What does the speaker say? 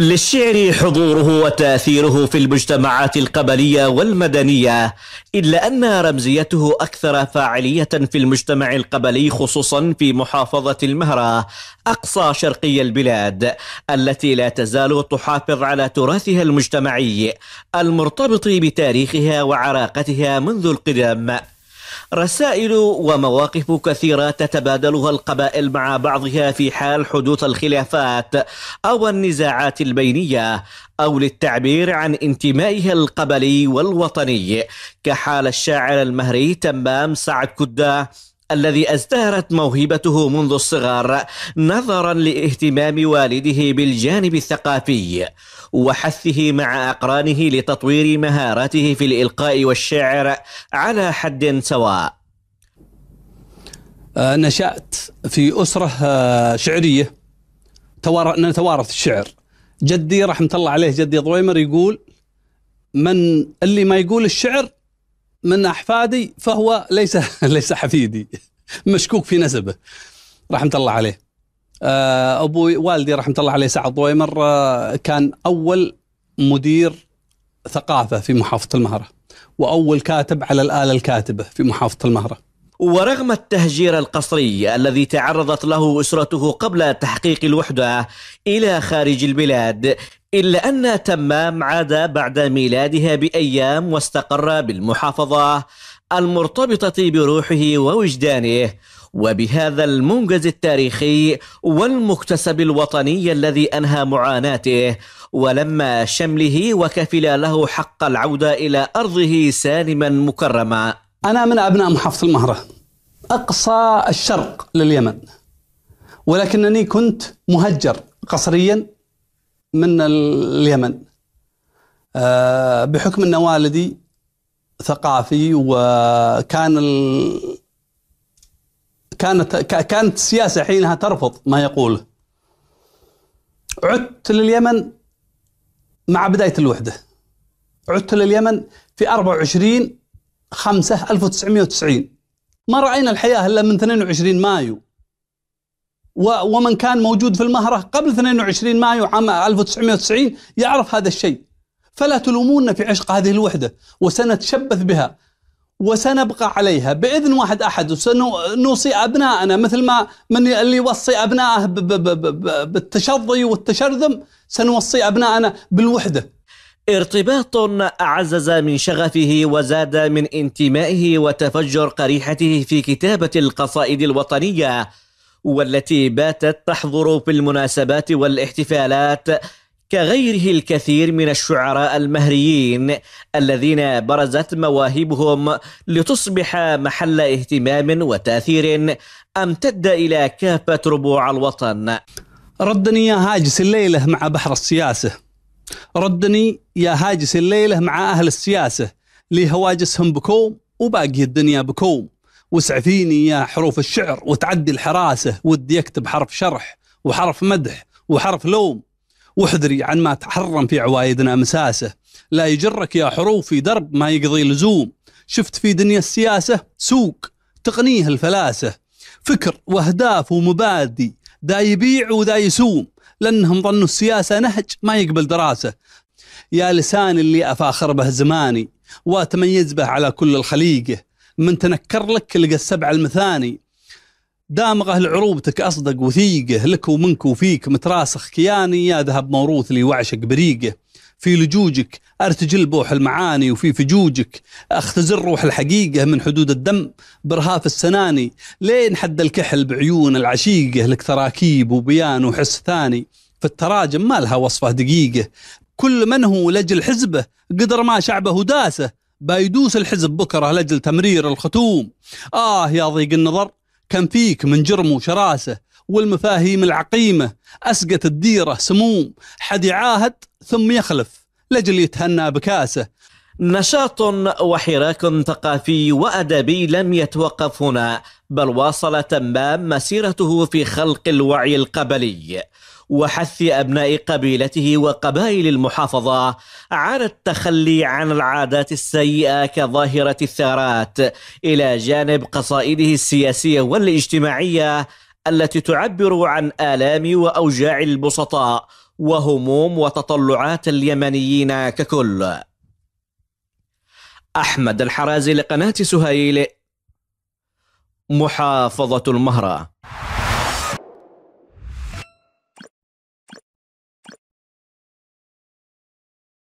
للشعر حضوره وتاثيره في المجتمعات القبليه والمدنيه الا ان رمزيته اكثر فاعليه في المجتمع القبلي خصوصا في محافظه المهره اقصى شرقي البلاد التي لا تزال تحافظ على تراثها المجتمعي المرتبط بتاريخها وعراقتها منذ القدم رسائل ومواقف كثيرة تتبادلها القبائل مع بعضها في حال حدوث الخلافات أو النزاعات البينية أو للتعبير عن انتمائها القبلي والوطني كحال الشاعر المهري تمام سعد كده الذي ازدهرت موهبته منذ الصغر نظرا لاهتمام والده بالجانب الثقافي وحثه مع اقرانه لتطوير مهاراته في الالقاء والشعر على حد سواء. آه، نشات في اسره آه، شعريه نتوارث الشعر. جدي رحمه الله عليه جدي ضويمر يقول من اللي ما يقول الشعر من أحفادي فهو ليس ليس حفيدي مشكوك في نسبه رحمة الله عليه آه، أبوي والدي رحمة الله عليه سعد ضويمر كان أول مدير ثقافة في محافظة المهرة وأول كاتب على الآلة الكاتبة في محافظة المهرة ورغم التهجير القسري الذي تعرضت له اسرته قبل تحقيق الوحده الى خارج البلاد الا ان تمام عاد بعد ميلادها بايام واستقر بالمحافظه المرتبطه بروحه ووجدانه وبهذا المنجز التاريخي والمكتسب الوطني الذي انهى معاناته ولما شمله وكفل له حق العوده الى ارضه سالما مكرما أنا من أبناء محافظة المهرة أقصى الشرق لليمن ولكنني كنت مهجر قصريا من اليمن آه، بحكم أن والدي ثقافي وكان ال... كانت كانت السياسة حينها ترفض ما يقوله عدت لليمن مع بداية الوحدة عدت لليمن في 24 5 1990 ما رأينا الحياة إلا من 22 مايو ومن كان موجود في المهرة قبل 22 مايو عام 1990 يعرف هذا الشيء فلا تلومونا في عشق هذه الوحدة وسنتشبث بها وسنبقى عليها بإذن واحد أحد وسنوصي أبناءنا مثل ما من اللي يوصي أبنائه بالتشظي والتشرذم سنوصي أبنائنا بالوحدة ارتباط عزز من شغفه وزاد من انتمائه وتفجر قريحته في كتابة القصائد الوطنية والتي باتت تحضر في المناسبات والاحتفالات كغيره الكثير من الشعراء المهريين الذين برزت مواهبهم لتصبح محل اهتمام وتاثير امتد الى كافه ربوع الوطن. ردني يا هاجس الليله مع بحر السياسه ردني يا هاجس الليلة مع أهل السياسة لي هواجسهم بكوم وباقي الدنيا بكوم وسعفيني يا حروف الشعر وتعدي الحراسة ودي أكتب حرف شرح وحرف مدح وحرف لوم واحذري عن ما تحرم في عوايدنا مساسة لا يجرك يا حروفي درب ما يقضي لزوم شفت في دنيا السياسة سوق تقنيه الفلاسة فكر وأهداف ومبادئ دا يبيع ودا يسوم لأنهم ظنوا السياسة نهج ما يقبل دراسة يا لسان اللي أفاخر به زماني وأتميز به على كل الخليقة من تنكر لك لقى السبع المثاني دامغه لعروبتك أصدق وثيقه لك ومنك وفيك متراسخ كياني يا ذهب موروث لي وعشق بريقه في لجوجك أرتجل بوح المعاني وفي فجوجك أختزل روح الحقيقة من حدود الدم برهاف السناني لين حد الكحل بعيون العشيقة لك تراكيب وبيان وحس ثاني في التراجم ما لها وصفة دقيقة كل من هو لجل حزبه قدر ما شعبه داسه بايدوس الحزب بكره لجل تمرير الختوم آه يا ضيق النظر كان فيك من جرم وشراسه والمفاهيم العقيمة أسقت الديرة سموم حد يعاهد ثم يخلف لجل يتهنى بكاسه نشاط وحراك ثقافي وأدبي لم يتوقف هنا بل واصل تمام مسيرته في خلق الوعي القبلي وحث أبناء قبيلته وقبائل المحافظة على التخلي عن العادات السيئة كظاهرة الثارات إلى جانب قصائده السياسية والاجتماعية التي تعبر عن آلام وأوجاع البسطاء وهموم وتطلعات اليمنيين ككل أحمد الحرازي لقناة سهيل محافظة المهره